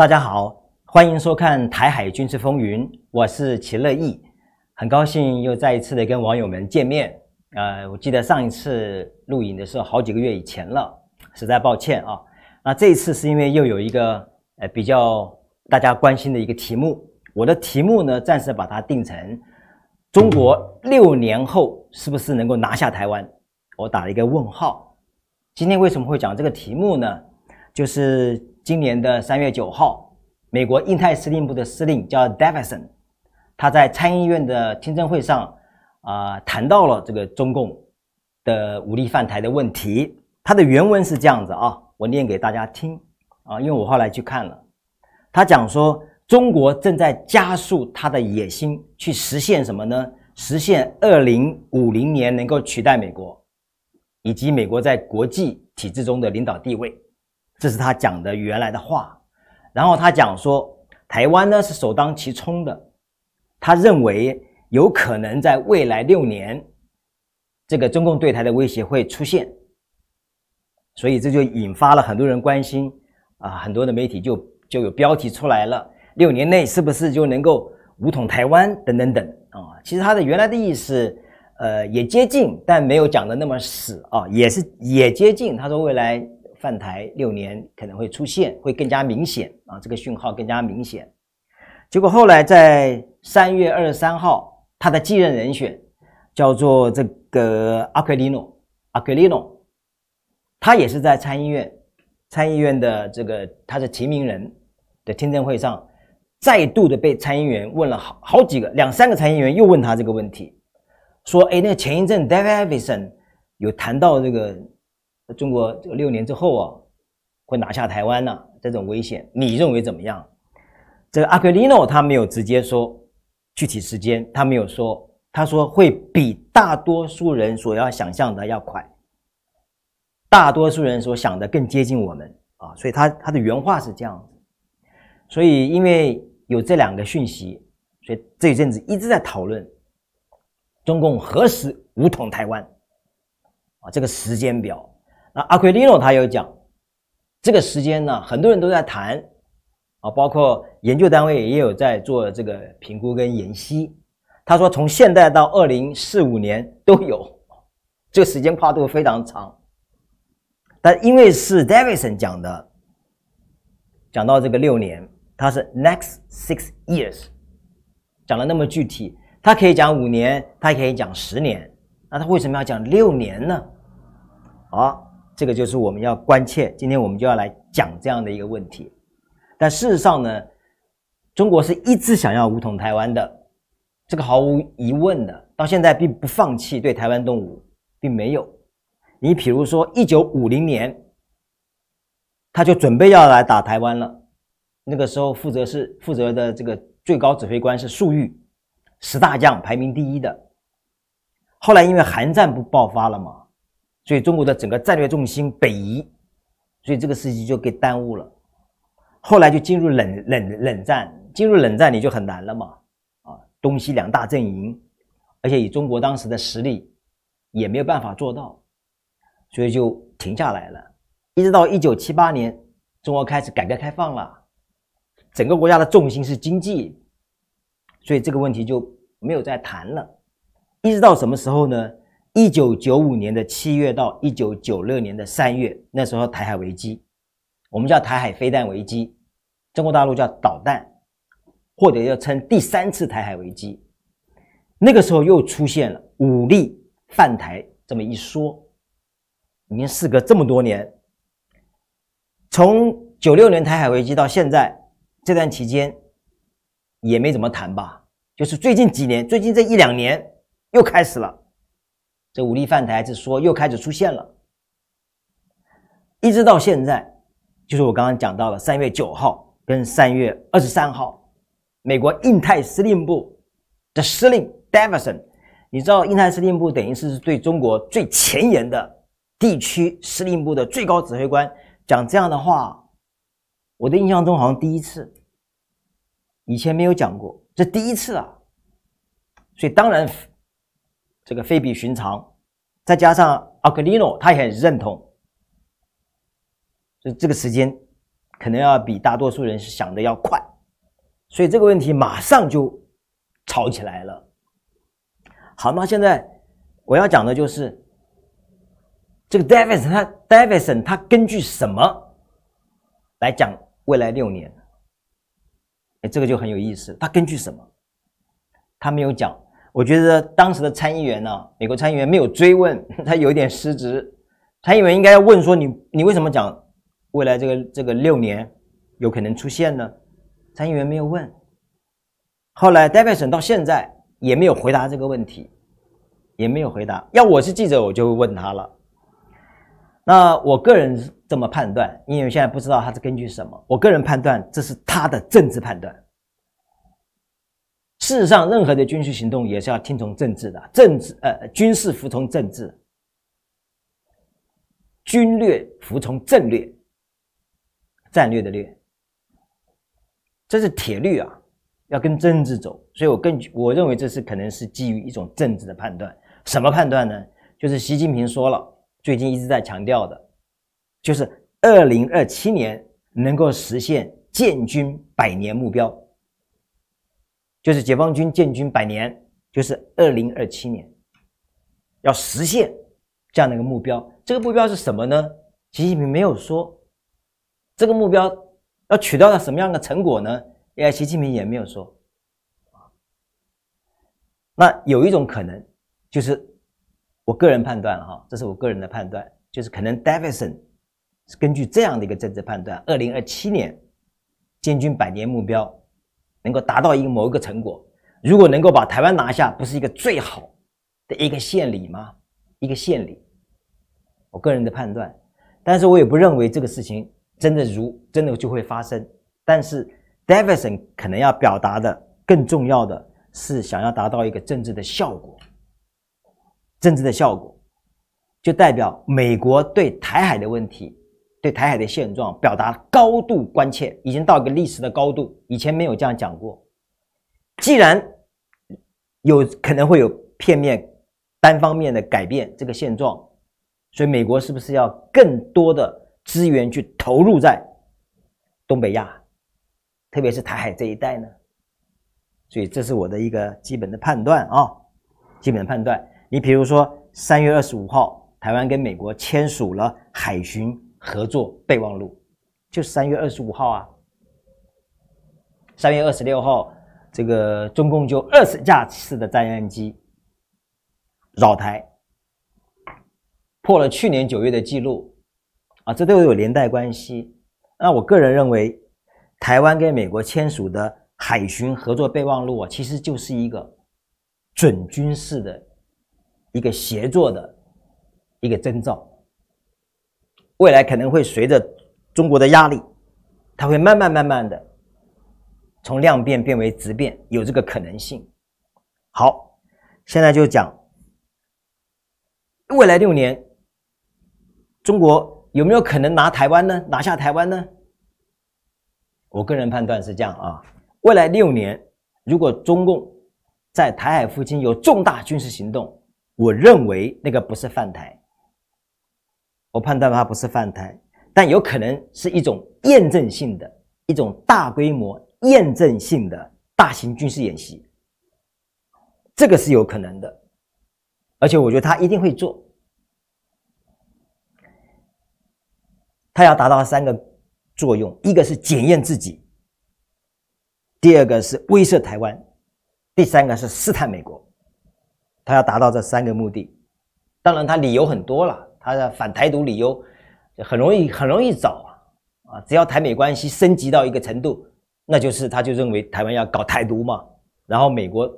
大家好，欢迎收看《台海军事风云》，我是齐乐意，很高兴又再一次的跟网友们见面。呃，我记得上一次录影的时候好几个月以前了，实在抱歉啊。那这一次是因为又有一个呃比较大家关心的一个题目，我的题目呢暂时把它定成中国六年后是不是能够拿下台湾？我打了一个问号。今天为什么会讲这个题目呢？就是。今年的三月九号，美国印太司令部的司令叫 Davidson，他在参议院的听证会上啊谈到了这个中共的武力犯台的问题。他的原文是这样子啊，我念给大家听啊，因为我后来去看了，他讲说中国正在加速他的野心去实现什么呢？实现二零五零年能够取代美国以及美国在国际体制中的领导地位。这是他讲的原来的话，然后他讲说，台湾呢是首当其冲的，他认为有可能在未来六年，这个中共对台的威胁会出现，所以这就引发了很多人关心，啊，很多的媒体就就有标题出来了，六年内是不是就能够武统台湾等等等，啊，其实他的原来的意思，呃，也接近，但没有讲的那么死啊，也是也接近，他说未来。泛台六年可能会出现，会更加明显啊，这个讯号更加明显。结果后来在三月二十三号，他的继任人选叫做这个阿奎里诺，阿奎里诺，他也是在参议院，参议院的这个他是提名人的听证会上，再度的被参议员问了好好几个，两三个参议员又问他这个问题，说，哎，那前一阵 David i v i s o n 有谈到这个。中国这个六年之后啊，会拿下台湾呢？这种危险，你认为怎么样？这个阿奎利诺他没有直接说具体时间，他没有说，他说会比大多数人所要想象的要快，大多数人所想的更接近我们啊。所以他他的原话是这样子。所以因为有这两个讯息，所以这一阵子一直在讨论中共何时武统台湾啊，这个时间表。那阿奎利诺他有讲这个时间呢，很多人都在谈啊，包括研究单位也有在做这个评估跟研析。他说从现在到二零四五年都有，这个时间跨度非常长。但因为是戴维森讲的，讲到这个六年，他是 next six years，讲的那么具体，他可以讲五年，他也可以讲十年，那他为什么要讲六年呢？啊？这个就是我们要关切，今天我们就要来讲这样的一个问题。但事实上呢，中国是一直想要武统台湾的，这个毫无疑问的。到现在并不放弃对台湾动武，并没有。你比如说，一九五零年，他就准备要来打台湾了。那个时候负责是负责的这个最高指挥官是粟裕，十大将排名第一的。后来因为韩战不爆发了嘛。所以中国的整个战略重心北移，所以这个事情就给耽误了。后来就进入冷冷冷战，进入冷战你就很难了嘛，啊，东西两大阵营，而且以中国当时的实力也没有办法做到，所以就停下来了。一直到一九七八年，中国开始改革开放了，整个国家的重心是经济，所以这个问题就没有再谈了。一直到什么时候呢？一九九五年的七月到一九九六年的三月，那时候台海危机，我们叫台海飞弹危机，中国大陆叫导弹，或者要称第三次台海危机。那个时候又出现了武力犯台这么一说。已经事隔这么多年，从九六年台海危机到现在这段期间，也没怎么谈吧？就是最近几年，最近这一两年又开始了。这武力饭台之说又开始出现了，一直到现在，就是我刚刚讲到了三月九号跟三月二十三号，美国印太司令部的司令 d a v i s o n 你知道印太司令部等于是对中国最前沿的地区司令部的最高指挥官讲这样的话，我的印象中好像第一次，以前没有讲过，这第一次啊，所以当然。这个非比寻常，再加上 Aquilino 他也很认同，所以这个时间可能要比大多数人想的要快，所以这个问题马上就吵起来了。好，那现在我要讲的就是这个戴维森，他戴维森他根据什么来讲未来六年？哎，这个就很有意思，他根据什么？他没有讲。我觉得当时的参议员呢，美国参议员没有追问，他有一点失职。参议员应该要问说你你为什么讲未来这个这个六年有可能出现呢？参议员没有问。后来 Davidson 到现在也没有回答这个问题，也没有回答。要我是记者，我就会问他了。那我个人这么判断，因为现在不知道他是根据什么，我个人判断这是他的政治判断。事实上，任何的军事行动也是要听从政治的，政治呃军事服从政治，军略服从战略，战略的略，这是铁律啊，要跟政治走。所以我更我认为这是可能是基于一种政治的判断。什么判断呢？就是习近平说了，最近一直在强调的，就是二零二七年能够实现建军百年目标。就是解放军建军百年，就是二零二七年，要实现这样的一个目标。这个目标是什么呢？习近平没有说。这个目标要取到什么样的成果呢？哎，习近平也没有说。那有一种可能，就是我个人判断了哈，这是我个人的判断，就是可能 Davidson 是根据这样的一个政治判断，二零二七年建军百年目标。能够达到一个某一个成果，如果能够把台湾拿下，不是一个最好的一个献礼吗？一个献礼，我个人的判断。但是我也不认为这个事情真的如真的就会发生。但是，Davidson 可能要表达的更重要的是，想要达到一个政治的效果。政治的效果，就代表美国对台海的问题。对台海的现状表达高度关切，已经到一个历史的高度，以前没有这样讲过。既然有可能会有片面、单方面的改变这个现状，所以美国是不是要更多的资源去投入在东北亚，特别是台海这一带呢？所以这是我的一个基本的判断啊，基本的判断。你比如说，三月二十五号，台湾跟美国签署了海巡。合作备忘录，就是三月二十五号啊，三月二十六号，这个中共就二十架次的战机绕台，破了去年九月的记录啊，这都有连带关系。那我个人认为，台湾跟美国签署的海巡合作备忘录啊，其实就是一个准军事的一个协作的一个征兆。未来可能会随着中国的压力，它会慢慢慢慢的从量变变为质变，有这个可能性。好，现在就讲未来六年，中国有没有可能拿台湾呢？拿下台湾呢？我个人判断是这样啊。未来六年，如果中共在台海附近有重大军事行动，我认为那个不是犯台。我判断它不是泛台，但有可能是一种验证性的一种大规模验证性的大型军事演习，这个是有可能的，而且我觉得他一定会做。他要达到三个作用：一个是检验自己，第二个是威慑台湾，第三个是试探美国。他要达到这三个目的，当然他理由很多了。他的反台独理由很容易、很容易找啊！啊，只要台美关系升级到一个程度，那就是他就认为台湾要搞台独嘛，然后美国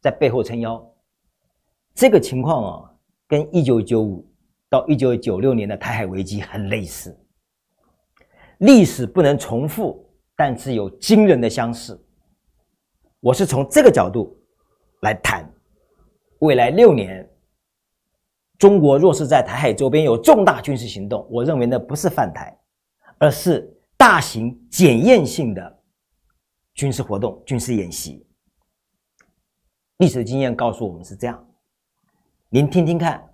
在背后撑腰。这个情况啊，跟一九九五到一九九六年的台海危机很类似。历史不能重复，但是有惊人的相似。我是从这个角度来谈未来六年。中国若是在台海周边有重大军事行动，我认为那不是犯台，而是大型检验性的军事活动、军事演习。历史经验告诉我们是这样。您听听看，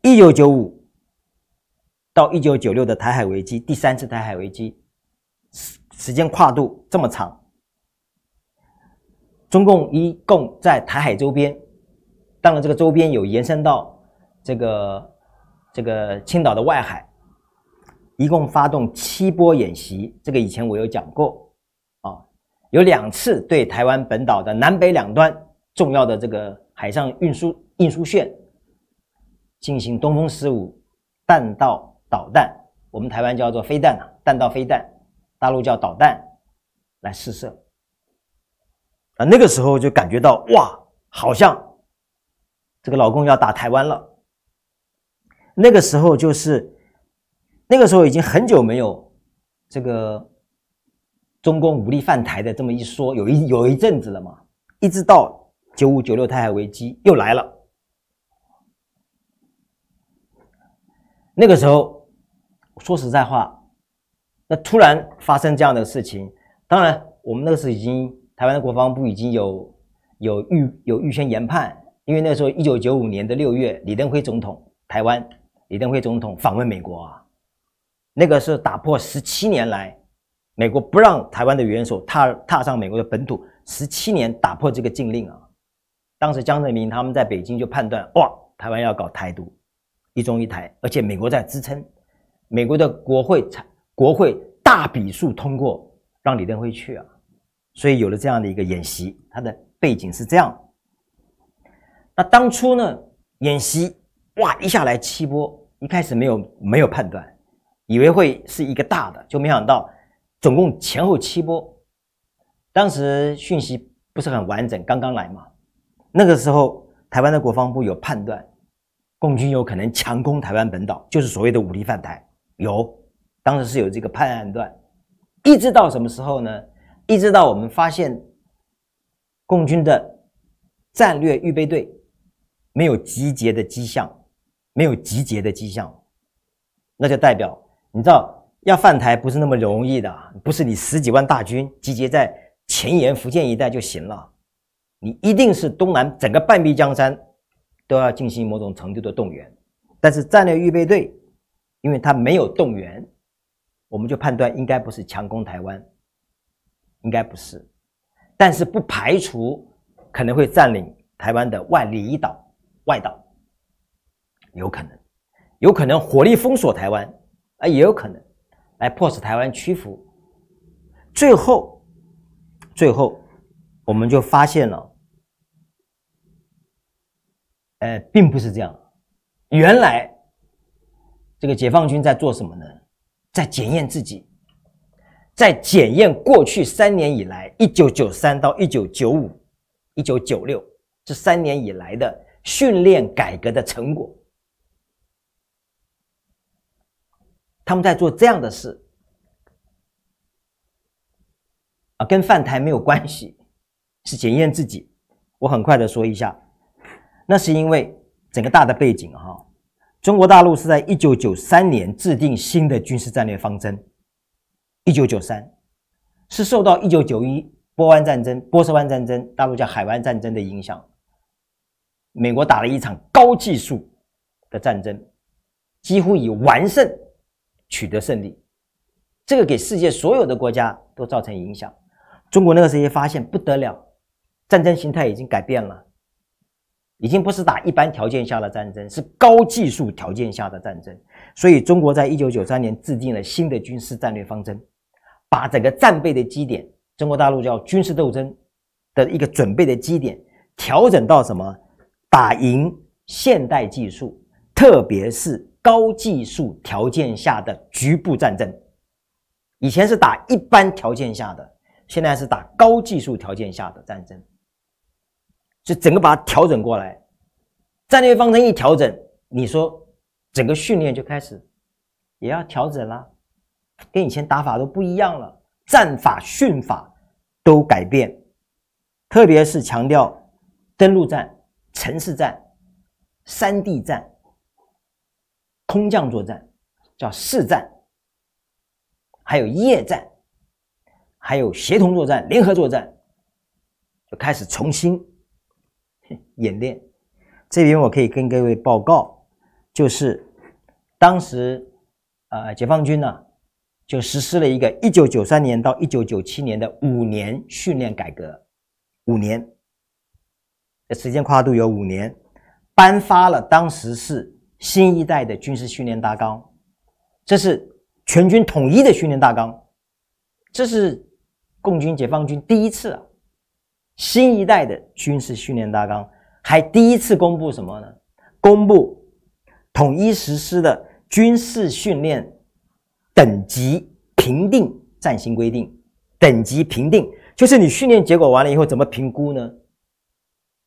一九九五到一九九六的台海危机，第三次台海危机，时时间跨度这么长，中共一共在台海周边，当然这个周边有延伸到。这个这个青岛的外海，一共发动七波演习，这个以前我有讲过啊，有两次对台湾本岛的南北两端重要的这个海上运输运输线进行东风十五弹道导弹，我们台湾叫做飞弹啊，弹道飞弹，大陆叫导弹来试射啊，那个时候就感觉到哇，好像这个老公要打台湾了。那个时候就是那个时候，已经很久没有这个中共武力犯台的这么一说，有一有一阵子了嘛。一直到九五九六，台海危机又来了。那个时候说实在话，那突然发生这样的事情，当然我们那个时候已经台湾的国防部已经有有预有预先研判，因为那时候一九九五年的六月，李登辉总统台湾。李登辉总统访问美国啊，那个是打破十七年来美国不让台湾的元首踏踏上美国的本土，十七年打破这个禁令啊。当时江泽民他们在北京就判断，哇，台湾要搞台独，一中一台，而且美国在支撑，美国的国会国会大笔数通过让李登辉去啊，所以有了这样的一个演习，它的背景是这样。那当初呢，演习哇一下来七波。一开始没有没有判断，以为会是一个大的，就没想到总共前后七波。当时讯息不是很完整，刚刚来嘛。那个时候，台湾的国防部有判断，共军有可能强攻台湾本岛，就是所谓的武力犯台。有，当时是有这个判案段。一直到什么时候呢？一直到我们发现，共军的战略预备队没有集结的迹象。没有集结的迹象，那就代表你知道要犯台不是那么容易的，不是你十几万大军集结在前沿福建一带就行了，你一定是东南整个半壁江山都要进行某种程度的动员。但是战略预备队，因为他没有动员，我们就判断应该不是强攻台湾，应该不是，但是不排除可能会占领台湾的外力一岛外岛。有可能，有可能火力封锁台湾，啊，也有可能，来迫使台湾屈服。最后，最后，我们就发现了，呃，并不是这样。原来，这个解放军在做什么呢？在检验自己，在检验过去三年以来，一九九三到一九九五、一九九六这三年以来的训练改革的成果。他们在做这样的事，啊，跟饭台没有关系，是检验自己。我很快的说一下，那是因为整个大的背景哈，中国大陆是在一九九三年制定新的军事战略方针，一九九三，是受到一九九一波湾战争、波斯湾战争、大陆叫海湾战争的影响，美国打了一场高技术的战争，几乎以完胜。取得胜利，这个给世界所有的国家都造成影响。中国那个时候发现不得了，战争形态已经改变了，已经不是打一般条件下的战争，是高技术条件下的战争。所以，中国在一九九三年制定了新的军事战略方针，把整个战备的基点，中国大陆叫军事斗争的一个准备的基点，调整到什么？打赢现代技术，特别是。高技术条件下的局部战争，以前是打一般条件下的，现在是打高技术条件下的战争，就整个把它调整过来。战略方针一调整，你说整个训练就开始也要调整啦，跟以前打法都不一样了，战法训法都改变，特别是强调登陆战、城市战、山地战。空降作战叫试战，还有夜战，还有协同作战、联合作战，就开始重新 演练。这边我可以跟各位报告，就是当时，呃，解放军呢就实施了一个一九九三年到一九九七年的五年训练改革，五年的时间跨度有五年，颁发了当时是。新一代的军事训练大纲，这是全军统一的训练大纲，这是共军解放军第一次，啊，新一代的军事训练大纲还第一次公布什么呢？公布统一实施的军事训练等级评定暂行规定。等级评定就是你训练结果完了以后怎么评估呢？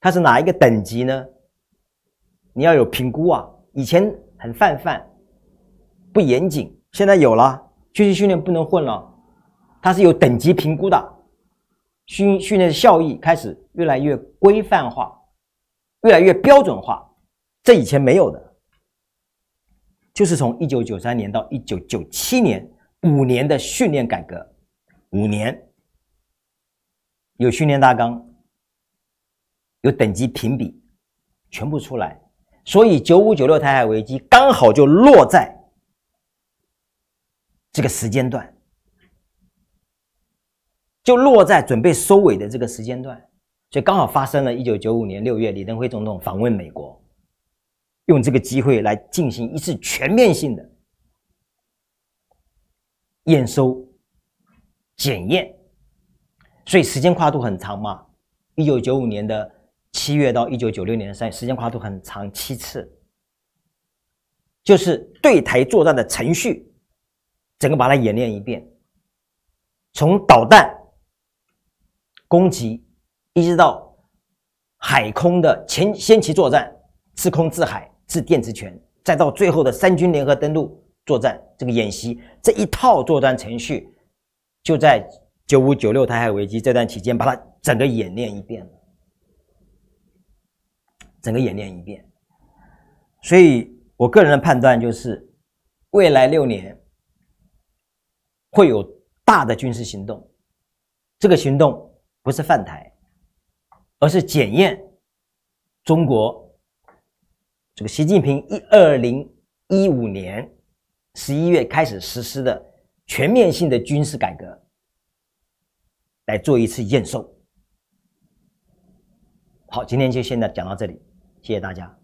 它是哪一个等级呢？你要有评估啊。以前很泛泛，不严谨，现在有了，军事训练不能混了，它是有等级评估的，训训练的效益开始越来越规范化，越来越标准化，这以前没有的，就是从一九九三年到一九九七年五年的训练改革，五年有训练大纲，有等级评比，全部出来。所以，九五九六台海危机刚好就落在这个时间段，就落在准备收尾的这个时间段，所以刚好发生了一九九五年六月，李登辉总统访问美国，用这个机会来进行一次全面性的验收检验，所以时间跨度很长嘛，一九九五年的。七月到一九九六年的三月，时间跨度很长，七次就是对台作战的程序，整个把它演练一遍，从导弹攻击一直到海空的前先期作战、制空、制海、制电磁权，再到最后的三军联合登陆作战，这个演习这一套作战程序，就在九五九六台海危机这段期间把它整个演练一遍了。整个演练一遍，所以我个人的判断就是，未来六年会有大的军事行动，这个行动不是犯台，而是检验中国这个习近平一二零一五年十一月开始实施的全面性的军事改革来做一次验收。好，今天就现在讲到这里。谢谢大家。